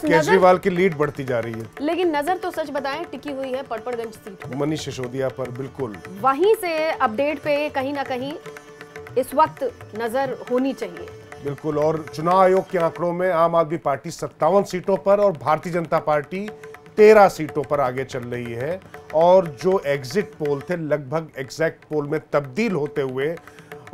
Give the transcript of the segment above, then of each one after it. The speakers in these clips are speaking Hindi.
केजरीवाल की लीड बढ़ती जा रही है लेकिन नजर तो सच बताएं टिकी हुई है पड़पड़गंज सीट मनीष सिसोदिया पर बिल्कुल वहीं से अपडेट पे कहीं ना कहीं इस वक्त नजर होनी चाहिए बिल्कुल और चुनाव आयोग के आंकड़ों में आम आदमी पार्टी सत्तावन सीटों पर और भारतीय जनता पार्टी तेरह सीटों पर आगे चल रही है और जो एग्जिट पोल थे लगभग एग्जैक्ट पोल में तब्दील होते हुए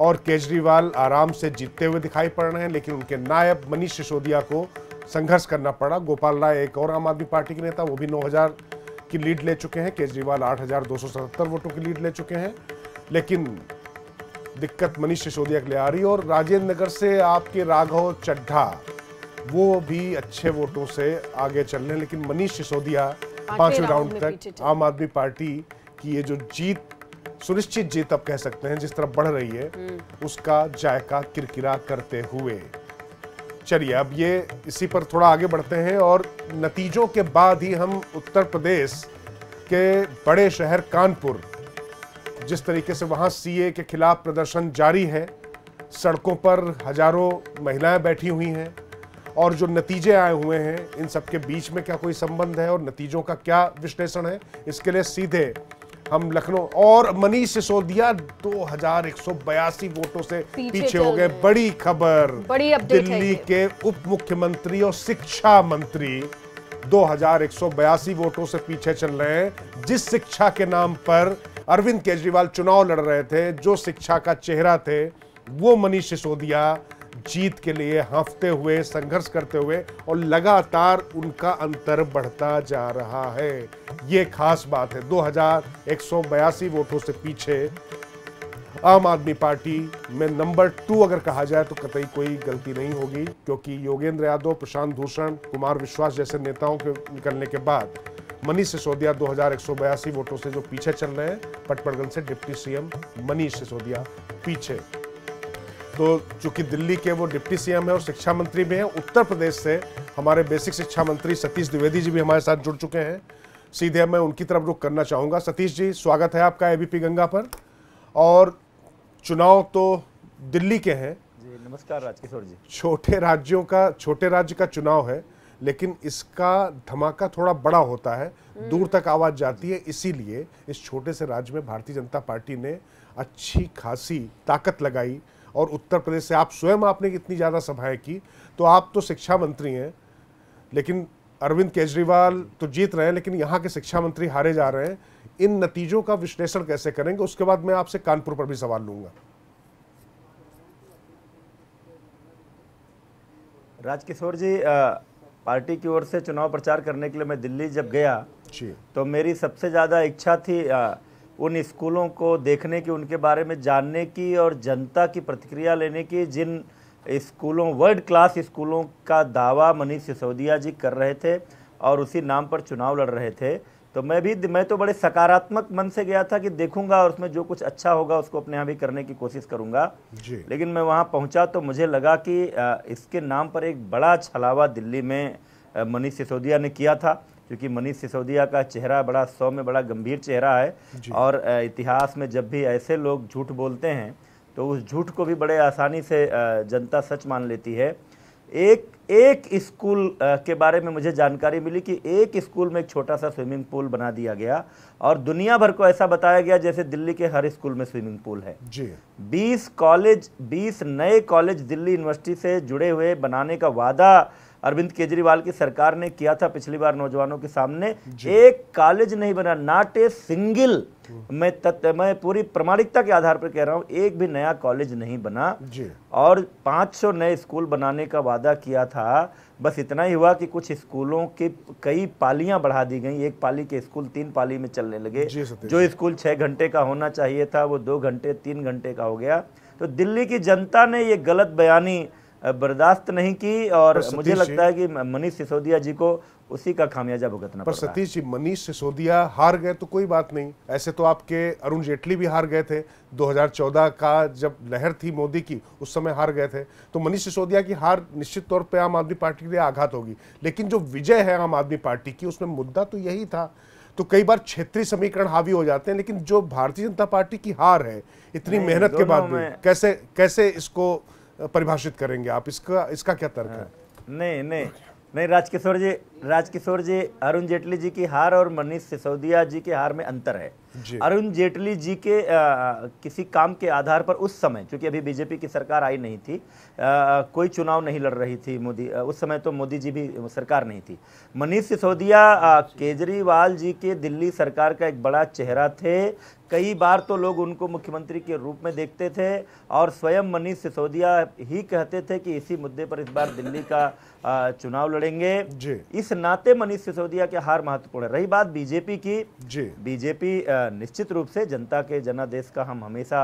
और केजरीवाल आराम से जीतते हुए दिखाई पड़ रहे हैं लेकिन उनके नायब मनीष सिसोदिया को संघर्ष करना पड़ा गोपाल राय एक और आम आदमी पार्टी के नेता वो भी 9000 की लीड ले चुके हैं केजरीवाल 8,277 वोटों की लीड ले चुके हैं लेकिन दिक्कत मनीष सिसोदिया के लिए आ रही और राजेंद्र नगर से आपके राघव चड्ढा वो भी अच्छे वोटों से आगे चल रहे हैं लेकिन मनीष सिसोदिया पांचवें राउंड तक आम आदमी पार्टी की ये जो जीत सुनिश्चित जीत आप कह सकते हैं जिस तरह बढ़ रही है हम्म। उसका जायका किरकिरा करते हुए चलिए अब ये इसी पर थोड़ा आगे बढ़ते हैं और नतीजों के बाद ही हम उत्तर प्रदेश के बड़े शहर कानपुर जिस तरीके से वहाँ सीए के खिलाफ प्रदर्शन जारी है सड़कों पर हजारों महिलाएं बैठी हुई हैं और जो नतीजे आए हुए हैं इन सबके बीच में क्या कोई संबंध है और नतीजों का क्या विश्लेषण है इसके लिए सीधे हम लखनऊ और मनीष सिसोदिया दो हजार एक सौ बयासी वोटों से पीछे, पीछे हो गए बड़ी खबर बड़ी दिल्ली के उप मुख्यमंत्री और शिक्षा मंत्री दो हजार एक सौ बयासी वोटों से पीछे चल रहे हैं जिस शिक्षा के नाम पर अरविंद केजरीवाल चुनाव लड़ रहे थे जो शिक्षा का चेहरा थे वो मनीष सिसोदिया जीत के लिए हफ्ते हुए संघर्ष करते हुए और लगातार उनका अंतर बढ़ता जा रहा है ये खास बात है दो वोटों से पीछे आम आदमी पार्टी में नंबर टू अगर कहा जाए तो कतई कोई गलती नहीं होगी क्योंकि योगेंद्र यादव प्रशांत भूषण कुमार विश्वास जैसे नेताओं के निकलने के बाद मनीष सिसोदिया दो वोटों से जो पीछे चल रहे हैं पटपड़गंज से डिप्टी सीएम मनीष सिसोदिया पीछे तो चूंकि दिल्ली के वो डिप्टी सीएम है और शिक्षा मंत्री भी हैं उत्तर प्रदेश से हमारे बेसिक शिक्षा मंत्री सतीश द्विवेदी जी भी हमारे साथ जुड़ चुके हैं सीधे मैं उनकी तरफ रुख करना चाहूँगा सतीश जी स्वागत है आपका एबीपी गंगा पर और चुनाव तो दिल्ली के हैं जी नमस्कार राजकिशोर जी छोटे राज्यों का छोटे राज्य का चुनाव है लेकिन इसका धमाका थोड़ा बड़ा होता है हम्म। दूर तक आवाज़ जाती है इसीलिए इस छोटे से राज्य में भारतीय जनता पार्टी ने अच्छी खासी ताकत लगाई और उत्तर प्रदेश से आप स्वयं आपने इतनी ज़्यादा सभाएं की तो आप तो शिक्षा मंत्री हैं लेकिन अरविंद केजरीवाल तो जीत रहे हैं लेकिन यहाँ के शिक्षा मंत्री हारे जा रहे हैं इन नतीजों का विश्लेषण कैसे करेंगे उसके बाद मैं आपसे कानपुर पर भी सवाल लूँगा राज किशोर जी पार्टी की ओर से चुनाव प्रचार करने के लिए मैं दिल्ली जब गया जी तो मेरी सबसे ज़्यादा इच्छा थी आ, उन स्कूलों को देखने की उनके बारे में जानने की और जनता की प्रतिक्रिया लेने की जिन स्कूलों वर्ल्ड क्लास स्कूलों का दावा मनीष सिसोदिया जी कर रहे थे और उसी नाम पर चुनाव लड़ रहे थे तो मैं भी मैं तो बड़े सकारात्मक मन से गया था कि देखूंगा और उसमें जो कुछ अच्छा होगा उसको अपने यहाँ भी करने की कोशिश करूंगा लेकिन मैं वहाँ पहुँचा तो मुझे लगा कि इसके नाम पर एक बड़ा छलावा दिल्ली में मनीष सिसोदिया ने किया था क्योंकि मनीष सिसोदिया का चेहरा बड़ा सौ में बड़ा गंभीर चेहरा है और इतिहास में जब भी ऐसे लोग झूठ बोलते हैं तो उस झूठ को भी बड़े आसानी से जनता सच मान लेती है एक एक स्कूल के बारे में मुझे जानकारी मिली कि एक स्कूल में एक छोटा सा स्विमिंग पूल बना दिया गया और दुनिया भर को ऐसा बताया गया जैसे दिल्ली के हर स्कूल में स्विमिंग पूल है जी 20 कॉलेज 20 नए कॉलेज दिल्ली यूनिवर्सिटी से जुड़े हुए बनाने का वादा अरविंद केजरीवाल की सरकार ने किया था पिछली बार नौजवानों के सामने एक कॉलेज नहीं बना नॉट ए सिंगल मैं तत्व मैं पूरी प्रमाणिकता के आधार पर कह रहा हूँ एक भी नया कॉलेज नहीं बना और 500 नए स्कूल बनाने का वादा किया था बस इतना ही हुआ कि कुछ स्कूलों के कई पालियां बढ़ा दी गई एक पाली के स्कूल तीन पाली में चलने लगे जो स्कूल छः घंटे का होना चाहिए था वो दो घंटे तीन घंटे का हो गया तो दिल्ली की जनता ने ये गलत बयानी बर्दाश्त नहीं की और मुझे लगता है कि मनीष सिसोदिया जी को उसी का खामियाजा भुगतना पर सतीश जी मनीष सिसोदिया हार गए तो कोई बात नहीं ऐसे तो आपके अरुण जेटली भी हार गए थे 2014 का जब लहर थी मोदी की उस समय हार गए थे तो मनीष सिसोदिया की हार निश्चित तौर पे आम आदमी पार्टी के लिए आघात होगी लेकिन जो विजय है आम आदमी पार्टी की उसमें मुद्दा तो यही था तो कई बार क्षेत्रीय समीकरण हावी हो जाते हैं लेकिन जो भारतीय जनता पार्टी की हार है इतनी मेहनत के बाद कैसे कैसे इसको परिभाषित करेंगे आप इसका इसका क्या तर्क है हाँ। नहीं नहीं नहीं राजकिशोर जी राजकिशोर जी अरुण जेटली जी की हार और मनीष सिसोदिया जी के हार में अंतर है अरुण जेटली जी के आ, किसी काम के आधार पर उस समय क्योंकि अभी बीजेपी की सरकार आई नहीं थी आ, कोई चुनाव नहीं लड़ रही थी मोदी उस समय तो मोदी जी भी सरकार नहीं थी मनीष सिसोदिया केजरीवाल जी के दिल्ली सरकार का एक बड़ा चेहरा थे कई बार तो लोग उनको मुख्यमंत्री के रूप में देखते थे और स्वयं मनीष सिसोदिया ही कहते थे कि इसी मुद्दे पर इस बार दिल्ली का चुनाव लड़ेंगे इस इस नाते मनीष सिसोदिया की हार महत्वपूर्ण है रही बात बीजेपी की जी बीजेपी निश्चित रूप से जनता के जनादेश का हम हमेशा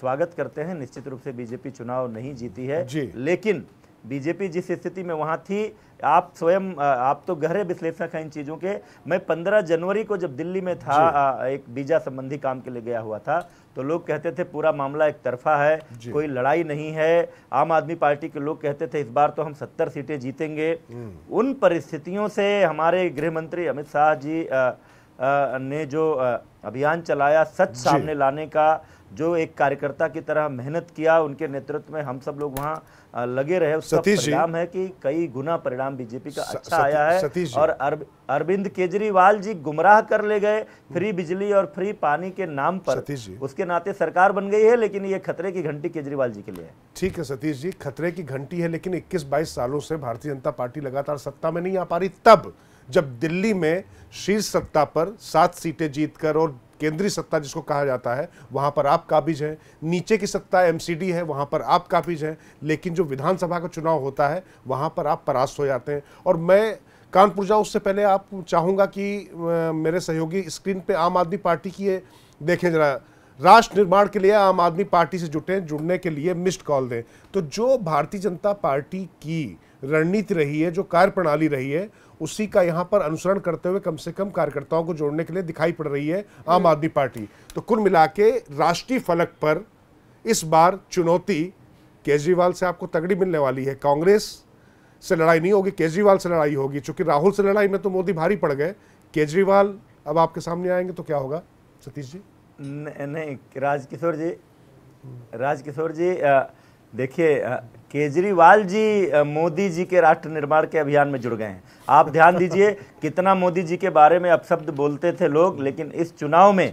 स्वागत करते हैं निश्चित रूप से बीजेपी चुनाव नहीं जीती है जी। लेकिन बीजेपी जिस स्थिति में वहां थी आप स्वयं आप तो गहरे विश्लेषक हैं इन चीज़ों के मैं 15 जनवरी को जब दिल्ली में था एक बीजा संबंधी काम के लिए गया हुआ था तो लोग कहते थे पूरा मामला एक तरफा है कोई लड़ाई नहीं है आम आदमी पार्टी के लोग कहते थे इस बार तो हम सत्तर सीटें जीतेंगे हम्म। उन परिस्थितियों से हमारे गृह मंत्री अमित शाह जी ने जो अभियान चलाया सच सामने लाने का जो एक कार्यकर्ता की तरह मेहनत किया उनके नेतृत्व में हम सब लोग वहाँ लगे रहे उसका परिणाम है कि कई गुना परिणाम बीजेपी का अच्छा आया है और अरविंद केजरीवाल जी गुमराह कर ले गए फ्री हम्म। बिजली और फ्री पानी के नाम पर उसके नाते सरकार बन गई है लेकिन ये खतरे की घंटी केजरीवाल जी के लिए है ठीक है सतीश जी खतरे की घंटी है लेकिन इक्कीस बाईस सालों से भारतीय जनता पार्टी लगातार सत्ता में नहीं आ पा रही तब जब दिल्ली में शीर्ष सत्ता पर सात सीटें जीतकर और केंद्रीय सत्ता जिसको कहा जाता है वहां पर आप काबिज हैं नीचे की सत्ता एमसीडी है वहां पर आप काबिज हैं लेकिन जो विधानसभा का चुनाव होता है वहां पर आप परास्त हो जाते हैं और मैं कानपुर जाऊँ उससे पहले आप चाहूँगा कि मेरे सहयोगी स्क्रीन पर आम आदमी पार्टी की देखें जरा राष्ट्र निर्माण के लिए आम आदमी पार्टी से जुटे जुड़ने के लिए मिस्ड कॉल दें तो जो भारतीय जनता पार्टी की रणनीति रही है जो कार्यप्रणाली रही है उसी का यहाँ पर अनुसरण करते हुए कम से कम कार्यकर्ताओं को जोड़ने के लिए दिखाई पड़ रही है आम आदमी पार्टी तो कुल मिला के राष्ट्रीय फलक पर इस बार चुनौती केजरीवाल से आपको तगड़ी मिलने वाली है कांग्रेस से लड़ाई नहीं होगी केजरीवाल से लड़ाई होगी चूंकि राहुल से लड़ाई में तो मोदी भारी पड़ गए केजरीवाल अब आपके सामने आएंगे तो क्या होगा सतीश जी नहीं राजकिशोर जी राज किशोर जी देखिए केजरीवाल जी मोदी जी के राष्ट्र निर्माण के अभियान में जुड़ गए हैं आप ध्यान दीजिए कितना मोदी जी के बारे में अपशब्द बोलते थे लोग लेकिन इस चुनाव में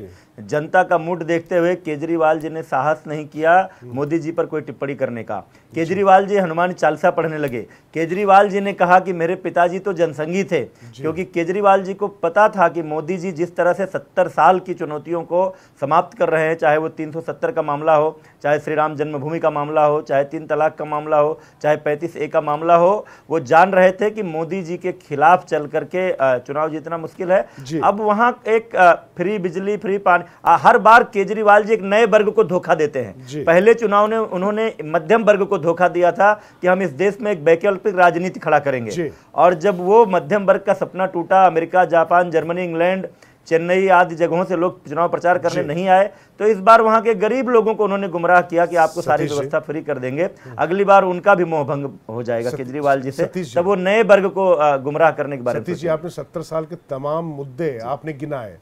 जनता का मूड देखते हुए केजरीवाल जी ने साहस नहीं किया मोदी जी पर कोई टिप्पणी करने का केजरीवाल जी हनुमान चालीसा पढ़ने लगे केजरीवाल जी ने कहा कि मेरे पिताजी तो जनसंघी थे क्योंकि केजरीवाल जी को पता था कि मोदी जी जिस तरह से सत्तर साल की चुनौतियों को समाप्त कर रहे हैं चाहे वो तीन का मामला हो चाहे श्री राम जन्मभूमि का मामला हो चाहे तीन तलाक का मामला हो चाहे पैंतीस ए का मामला हो वो जान रहे थे कि मोदी जी के खिलाफ चल करके चुनाव जीतना मुश्किल है अब वहाँ एक फ्री बिजली फ्री पानी हर बार केजरीवाल जी एक नए वर्ग को धोखा देते हैं पहले चुनाव ने उन्होंने मध्यम वर्ग को धोखा दिया था कि हम इस देश में एक वैकल्पिक राजनीति खड़ा करेंगे और जब वो मध्यम वर्ग का सपना टूटा America Japan Germany England Chennai आदि जगहों से लोग चुनाव प्रचार करने नहीं आए तो इस बार वहां के गरीब लोगों को उन्होंने गुमराह किया कि आपको सारी व्यवस्था फ्री कर देंगे हम्म। अगली बार उनका भी मोहभंग हो जाएगा केजरीवाल जी से तब वो नए वर्ग को गुमराह करने के बारे में आपने सत्तर साल के तमाम मुद्दे आपने गिनाए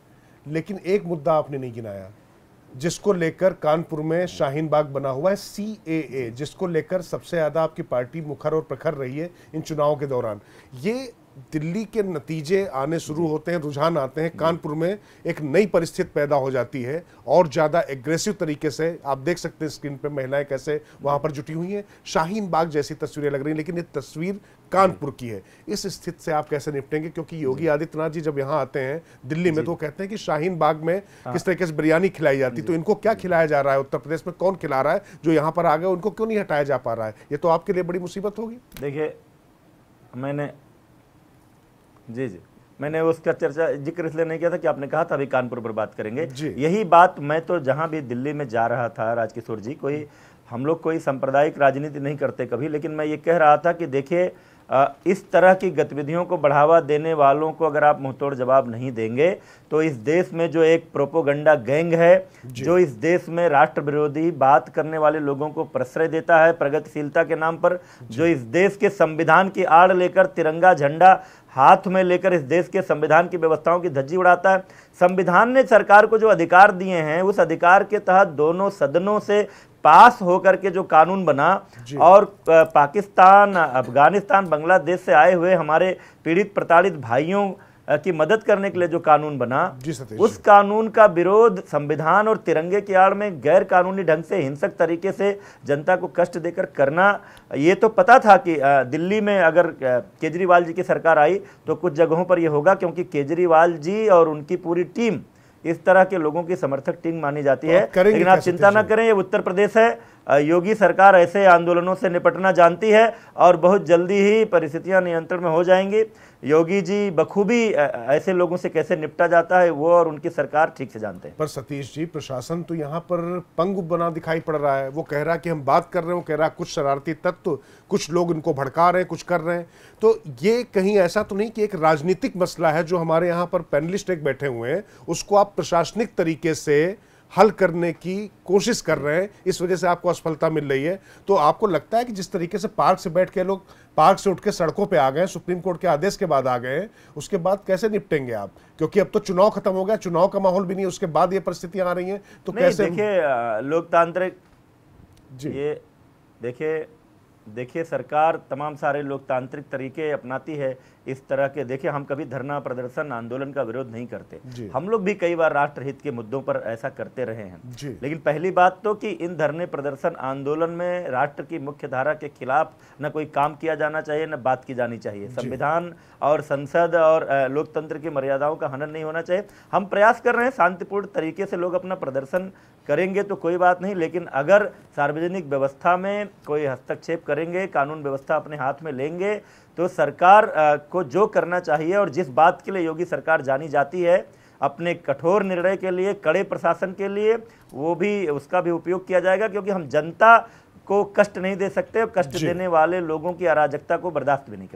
लेकिन एक मुद्दा आपने नहीं गिनाया जिसको लेकर कानपुर में शाहीन बाग बना हुआ है सी ए ए जिसको लेकर सबसे ज़्यादा आपकी पार्टी मुखर और प्रखर रही है इन चुनावों के दौरान ये दिल्ली के नतीजे आने शुरू होते हैं रुझान आते हैं कानपुर में एक नई परिस्थिति पैदा हो जाती है और ज़्यादा एग्रेसिव तरीके से आप देख सकते हैं स्क्रीन पर महिलाएं कैसे वहां पर जुटी हुई हैं शाहीन बाग जैसी तस्वीरें लग रही हैं लेकिन ये तस्वीर कानपुर की है इस स्थिति से आप कैसे निपटेंगे क्योंकि योगी आदित्यनाथ जी जब यहाँ आते हैं दिल्ली में तो कहते हैं कि शाहीन बाग में हाँ। किस तरीके से बिरयानी खिलाई जाती तो इनको क्या खिलाया जा रहा है उत्तर प्रदेश में कौन खिला रहा है जो यहाँ पर आ गए उनको क्यों नहीं हटाया जा पा रहा है ये तो आपके लिए बड़ी मुसीबत होगी देखिये मैंने जी जी मैंने उसका चर्चा जिक्र इसलिए नहीं किया था कि आपने कहा था अभी कानपुर पर बात करेंगे यही बात मैं तो जहाँ भी दिल्ली में जा रहा था राज किशोर जी कोई हम लोग कोई सांप्रदायिक राजनीति नहीं करते कभी लेकिन मैं ये कह रहा था कि देखिए इस तरह की गतिविधियों को बढ़ावा देने वालों को अगर आप मुंहतोड़ जवाब नहीं देंगे तो इस देश में जो एक प्रोपोगंडा गैंग है जो इस देश में राष्ट्र विरोधी बात करने वाले लोगों को प्रश्रय देता है प्रगतिशीलता के नाम पर जो इस देश के संविधान की आड़ लेकर तिरंगा झंडा हाथ में लेकर इस देश के संविधान की व्यवस्थाओं की धज्जी उड़ाता है संविधान ने सरकार को जो अधिकार दिए हैं उस अधिकार के तहत दोनों सदनों से पास होकर के जो कानून बना और पाकिस्तान अफगानिस्तान बांग्लादेश से आए हुए हमारे पीड़ित प्रताड़ित भाइयों की मदद करने के लिए जो कानून बना उस कानून का विरोध संविधान और तिरंगे की आड़ में गैर कानूनी ढंग से हिंसक तरीके से जनता को कष्ट देकर करना ये तो पता था कि दिल्ली में अगर केजरीवाल जी की सरकार आई तो कुछ जगहों पर यह होगा क्योंकि केजरीवाल जी और उनकी पूरी टीम इस तरह के लोगों की समर्थक टीम मानी जाती तो है लेकिन आप चिंता ना करें ये उत्तर प्रदेश है योगी सरकार ऐसे आंदोलनों से निपटना जानती है और बहुत जल्दी ही परिस्थितियां नियंत्रण में हो जाएंगी योगी जी बखूबी ऐसे लोगों से कैसे निपटा जाता है वो और उनकी सरकार ठीक से जानते हैं पर सतीश जी प्रशासन तो यहाँ पर पंग बना दिखाई पड़ रहा है वो कह रहा है कि हम बात कर रहे हैं वो कह रहा है कुछ शरारती तत्व कुछ लोग इनको भड़का रहे हैं कुछ कर रहे हैं तो ये कहीं ऐसा तो नहीं कि एक राजनीतिक मसला है जो हमारे यहाँ पर पैनलिस्ट एक बैठे हुए हैं उसको आप प्रशासनिक तरीके से हल करने की कोशिश कर रहे हैं इस वजह से आपको असफलता मिल रही है तो आपको लगता है कि जिस तरीके से पार्क से बैठ के लोग पार्क से उठ के सड़कों पे आ गए सुप्रीम कोर्ट के आदेश के बाद आ गए उसके बाद कैसे निपटेंगे आप क्योंकि अब तो चुनाव खत्म हो गया चुनाव का माहौल भी नहीं उसके बाद ये परिस्थितियां आ रही हैं तो कैसे देखिए लोकतांत्रिक जी ये देखिए देखिए सरकार तमाम सारे लोकतांत्रिक तरीके अपनाती है इस तरह के देखिए हम कभी धरना प्रदर्शन आंदोलन का विरोध नहीं करते हम लोग भी कई बार राष्ट्रहित के मुद्दों पर ऐसा करते रहे हैं लेकिन पहली बात तो कि इन धरने प्रदर्शन आंदोलन में राष्ट्र की मुख्य धारा के खिलाफ न कोई काम किया जाना चाहिए न बात की जानी चाहिए संविधान और संसद और लोकतंत्र की मर्यादाओं का हनन नहीं होना चाहिए हम प्रयास कर रहे हैं शांतिपूर्ण तरीके से लोग अपना प्रदर्शन करेंगे तो कोई बात नहीं लेकिन अगर सार्वजनिक व्यवस्था में कोई हस्तक्षेप कर करेंगे कानून व्यवस्था अपने हाथ में लेंगे तो सरकार को जो करना चाहिए और जिस बात के लिए योगी सरकार जानी जाती है अपने कठोर निर्णय के लिए कड़े प्रशासन के लिए वो भी उसका भी उपयोग किया जाएगा क्योंकि हम जनता को कष्ट नहीं दे सकते और कष्ट देने वाले लोगों की अराजकता को बर्दाश्त भी नहीं कर सकते